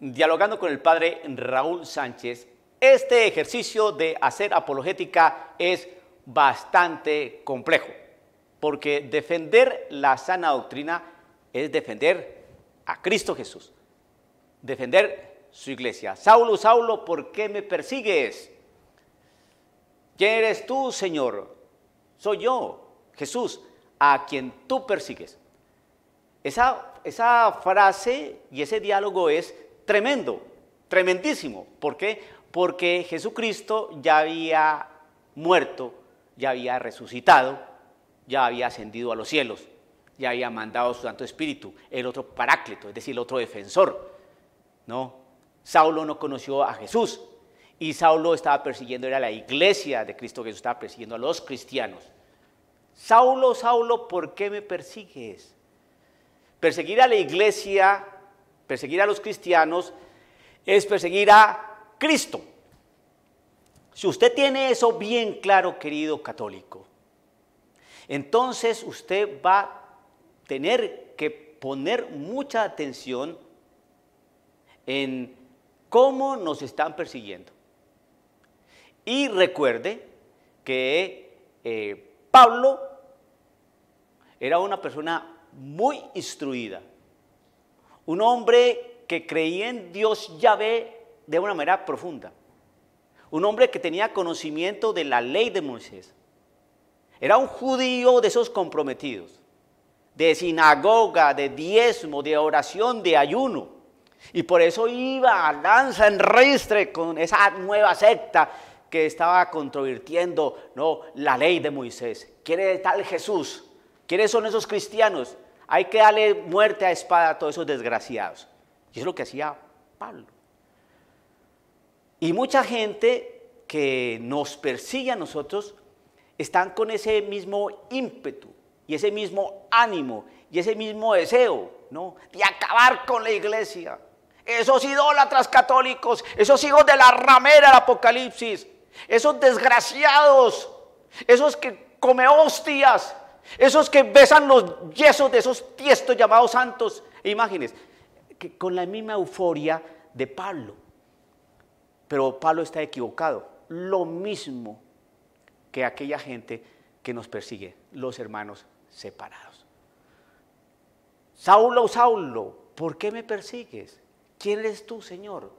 dialogando con el padre Raúl Sánchez, este ejercicio de hacer apologética es bastante complejo, porque defender la sana doctrina es defender a Cristo Jesús, defender su iglesia. Saulo, Saulo, ¿por qué me persigues? ¿Quién eres tú, Señor? Soy yo, Jesús, a quien tú persigues. Esa, esa frase y ese diálogo es tremendo, tremendísimo. ¿Por qué? Porque Jesucristo ya había muerto, ya había resucitado, ya había ascendido a los cielos, ya había mandado su Santo Espíritu, el otro paráclito, es decir, el otro defensor. No, Saulo no conoció a Jesús y Saulo estaba persiguiendo, era la iglesia de Cristo Jesús, estaba persiguiendo a los cristianos. Saulo, Saulo, ¿por qué me persigues? Perseguir a la iglesia Perseguir a los cristianos es perseguir a Cristo. Si usted tiene eso bien claro, querido católico, entonces usted va a tener que poner mucha atención en cómo nos están persiguiendo. Y recuerde que eh, Pablo era una persona muy instruida. Un hombre que creía en Dios Yahvé de una manera profunda. Un hombre que tenía conocimiento de la ley de Moisés. Era un judío de esos comprometidos, de sinagoga, de diezmo, de oración, de ayuno. Y por eso iba a lanza en ristre con esa nueva secta que estaba controvirtiendo no, la ley de Moisés. ¿Quién es tal Jesús? ¿Quiénes son esos cristianos? hay que darle muerte a espada a todos esos desgraciados. Y es lo que hacía Pablo. Y mucha gente que nos persigue a nosotros están con ese mismo ímpetu y ese mismo ánimo y ese mismo deseo, ¿no? De acabar con la iglesia. Esos idólatras católicos, esos hijos de la ramera del Apocalipsis, esos desgraciados, esos que come hostias, esos que besan los yesos de esos tiestos llamados santos e imágenes, que con la misma euforia de Pablo. Pero Pablo está equivocado. Lo mismo que aquella gente que nos persigue, los hermanos separados. Saulo, Saulo, ¿por qué me persigues? ¿Quién eres tú, Señor?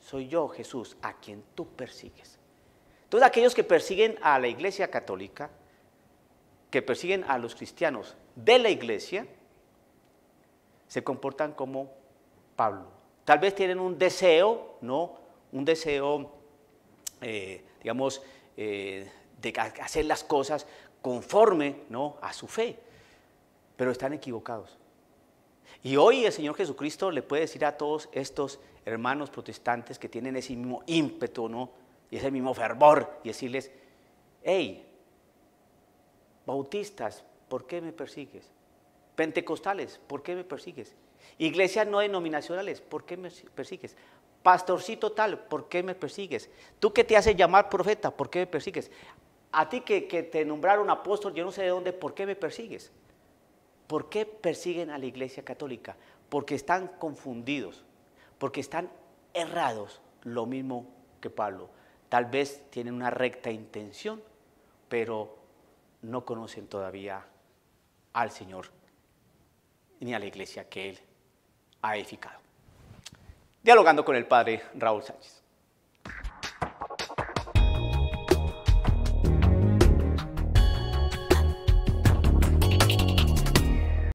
Soy yo, Jesús, a quien tú persigues. Todos aquellos que persiguen a la Iglesia Católica, que persiguen a los cristianos de la iglesia se comportan como Pablo. Tal vez tienen un deseo, ¿no? Un deseo, eh, digamos, eh, de hacer las cosas conforme, ¿no? A su fe, pero están equivocados. Y hoy el Señor Jesucristo le puede decir a todos estos hermanos protestantes que tienen ese mismo ímpetu, ¿no? Y ese mismo fervor, y decirles, hey, Bautistas, ¿por qué me persigues? Pentecostales, ¿por qué me persigues? Iglesias no denominacionales, ¿por qué me persigues? Pastorcito tal, ¿por qué me persigues? Tú que te haces llamar profeta, ¿por qué me persigues? A ti que, te nombraron apóstol, yo no sé de dónde, ¿por qué me persigues? ¿Por qué persiguen a la iglesia católica? Porque están confundidos, porque están errados, lo mismo que Pablo. Tal vez tienen una recta intención, pero no conocen todavía al Señor ni a la iglesia que Él ha edificado. Dialogando con el Padre Raúl Sánchez.